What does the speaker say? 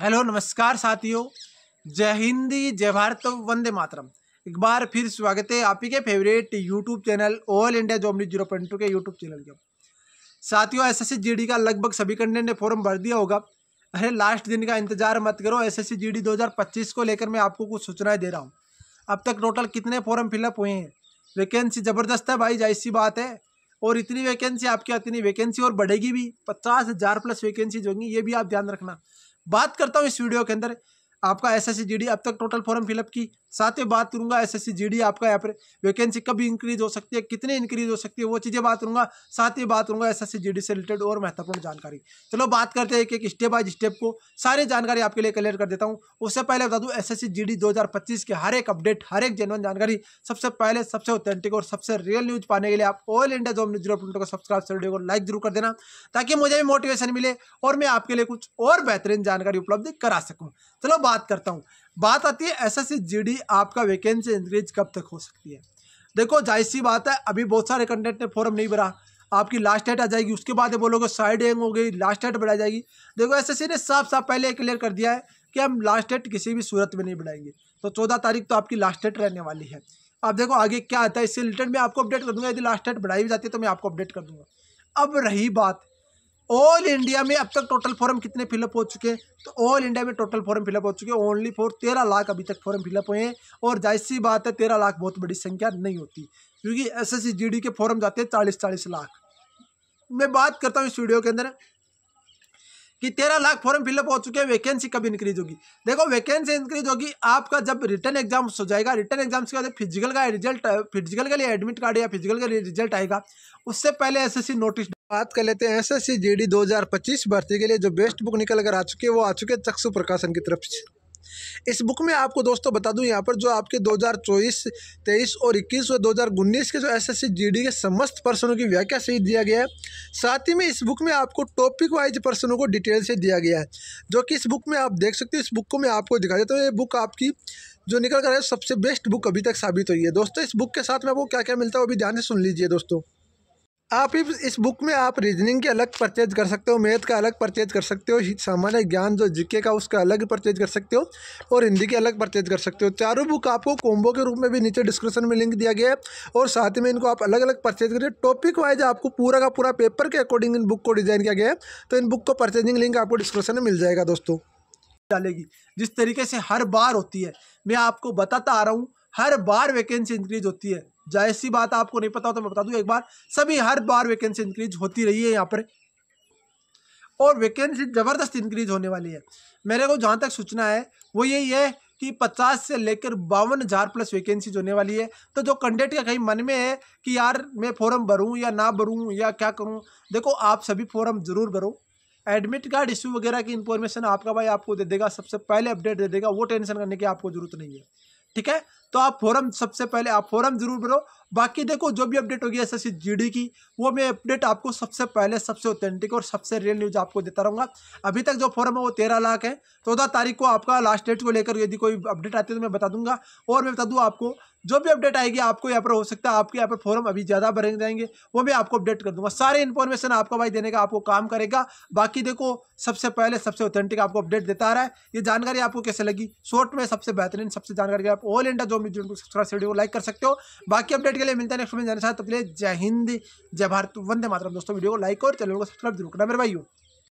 hello नमस्कार साथियों जय हिंदी जय भारत वंदे मातरम एक बार फिर स्वागत है आप ही के favourite YouTube channel all India जॉमली जीरो पॉइंट टू के यूट्यूब चैनल के साथियों एस एस का लगभग सभी कैंडिडेट ने फॉर्म भर दिया होगा अरे लास्ट दिन का इंतजार मत करो एस एस 2025 को लेकर मैं आपको कुछ सूचनाएं दे रहा हूँ अब तक टोटल कितने फॉर्म फिलअप हुए हैं वैकेंसी ज़बरदस्त है भाई जैसी सी बात है और इतनी वैकेंसी आपकी इतनी वैकेंसी और बढ़ेगी भी पचास हज़ार प्लस वैकेंसीज होंगी ये भी आप ध्यान रखना बात करता हूँ इस वीडियो के अंदर आपका एस एस अब तक टोटल फॉर्म फिलअप की साथ ही बात करूंगा एस एस आपका यहाँ पर वैकेंसी कब इंक्रीज हो सकती है कितने इंक्रीज हो सकती है वो चीज़ें बात करूंगा साथ ही बात करूंगा एस एस से रिलेटेड और महत्वपूर्ण जानकारी चलो बात करते हैं एक एक स्टेप बाय स्टेप को सारी जानकारी आपके लिए क्लियर कर देता हूँ उससे पहले बता दूँ एस एस के हर एक अपडेट हर एक जनवन जानकारी सबसे पहले सबसे ऑथेंटिक और सबसे रियल न्यूज़ पाने के लिए आप ऑल इंडिया जो न्यूज को सब्सक्राइब वीडियो को लाइक जरूर कर देना ताकि मुझे भी मोटिवेशन मिले और मैं आपके लिए कुछ और बेहतरीन जानकारी उपलब्ध करा सकूँ चलो बात करता हूँ बात आती है एस एस आपका वैकेंसी इंक्रीज कब तक हो सकती है देखो जाहिर सी बात है अभी बहुत सारे कंटेंट ने फॉर्म नहीं भरा आपकी लास्ट डेट आ जाएगी उसके बाद बोलोगे साइड एंग हो गई लास्ट डेट बढ़ा जाएगी देखो सी ने साफ साफ पहले क्लियर कर दिया है कि हम लास्ट डेट किसी भी सूरत में नहीं बढ़ाएंगे तो चौदह तारीख तो आपकी लास्ट डेट रहने वाली है अब देखो आगे क्या आता है इससे रिलेटेड मैं आपको अपडेट कर दूंगा यदि लास्ट डेट बढ़ाई भी जाती है तो मैं आपको अपडेट कर दूंगा अब रही बात ऑल इंडिया में अब तक टोटल फॉर्म कितने फिलअप हो चुके हैं तो ऑल इंडिया में टोटल फॉर्म फिलअप हो चुके हैं ओनली फॉर तेरह लाख अभी तक फॉर्म फिलअप हुए हैं और जाहिर सी बात है तेरह लाख बहुत बड़ी संख्या नहीं होती क्योंकि एस एस के फॉर्म जाते हैं चालीस चालीस लाख मैं बात करता हूँ इस वीडियो के अंदर कि तेरह लाख फॉर्म फिलअप हो चुके हैं वैकेंसी कब इंक्रीज होगी देखो वैकेंसी इंक्रीज होगी आपका जब रिटर्न एग्जाम हो जाएगा रिटर्न एग्जाम के बाद फिजिकल का रिजल्ट फिजिकल के लिए एडमिट कार्ड या फिजिकल का रिजल्ट आएगा उससे पहले एसएससी नोटिस बात कर लेते हैं S S C G D दो हज़ार पच्चीस भर्ती के लिए जो बेस्ट बुक निकल कर आ चुकी है वो आ चुके चक्षु प्रकाशन की तरफ से इस बुक में आपको दोस्तों बता दूं यहाँ पर जो आपके 2024, 23 और 21 और 2019 के जो एसएससी जीडी के समस्त प्रश्नों की व्याख्या सही दिया गया है साथ ही में इस बुक में आपको टॉपिक वाइज प्रश्नों को डिटेल से दिया गया है जो कि इस बुक में आप देख सकते हो इस बुक को मैं आपको दिखा देता हूँ ये बुक आपकी जो निकल कर है सबसे बेस्ट बुक अभी तक साबित हुई है दोस्तों इस बुक के साथ में आपको क्या क्या मिलता है वो भी ध्यान से सुन लीजिए दोस्तों आप इस इस बुक में आप रीजनिंग के अलग परचेज कर सकते हो मैथ का अलग परचेज कर सकते हो सामान्य ज्ञान जो जीके का उसका अलग परचेज कर सकते हो और हिंदी के अलग परचेज कर सकते हो चारों बुक आपको कोम्बो के रूप में भी नीचे डिस्क्रिप्शन में लिंक दिया गया है और साथ में इनको आप अलग अलग परचेज करिए टॉपिक वाइज आपको पूरा का पूरा पेपर के अकॉर्डिंग इन बुक को डिज़ाइन किया गया है तो इन बुक को परचेजिंग लिंक आपको डिस्क्रिप्शन में मिल जाएगा दोस्तों डालेगी जिस तरीके से हर बार होती है मैं आपको बताता आ रहा हूँ हर बार वैकेंसी इंक्रीज होती है जैसी बात आपको नहीं पता हो तो मैं बता दूं एक बार सभी हर बार वैकेंसी इंक्रीज होती रही है यहाँ पर और वैकेंसी ज़बरदस्त इंक्रीज होने वाली है मेरे को जहाँ तक सूचना है वो यही है कि 50 से लेकर बावन हज़ार प्लस वैकेंसी होने वाली है तो जो कैंडिडेट का कहीं मन में है कि यार मैं फॉर्म भरूँ या ना भरूँ या क्या करूँ देखो आप सभी फॉर्म ज़रूर भरो एडमिट कार्ड इश्यू वगैरह की इन्फॉर्मेशन आपका भाई आपको दे देगा सबसे पहले अपडेट दे देगा वो टेंशन करने की आपको ज़रूरत नहीं है ठीक है तो आप फोरम सबसे पहले आप फोरम जरूर भरो बाकी देखो जो भी अपडेट होगी एस एस की वो मैं अपडेट आपको सबसे पहले सबसे ऑथेंटिक और सबसे रियल न्यूज आपको देता रहूँगा अभी तक जो फॉरम है वो तेरह लाख है चौदह तारीख को आपका लास्ट डेट को लेकर यदि कोई अपडेट आती है तो मैं बता दूंगा और मैं बता दूँ आपको जो भी अपडेट आएगी आपको यहाँ पर हो सकता है आपके यहाँ पर फॉरम अभी ज़्यादा भरे जाएंगे वो मैं आपको अपडेट कर दूंगा सारे इन्फॉर्मेशन आपका भाई देने का आपको काम करेगा बाकी देखो सबसे पहले सबसे ऑथेंटिक आपको अपडेट देता रहा है ये जानकारी आपको कैसे लगी शॉर्ट में सबसे बेहतरीन सबसे जानकारी आप ऑल इंडिया जो मेरे चैनल को सब्सक्राइब से वीडियो को लाइक कर सकते हो बाकी अपडेट के लिए मिलता है नेक्स्ट में जाने साथ तब जय हिंद जय भारत वंदे मातरम दोस्तों वीडियो को लाइक और चैनल को सब्सक्राइब जरूर करना मेरे भाई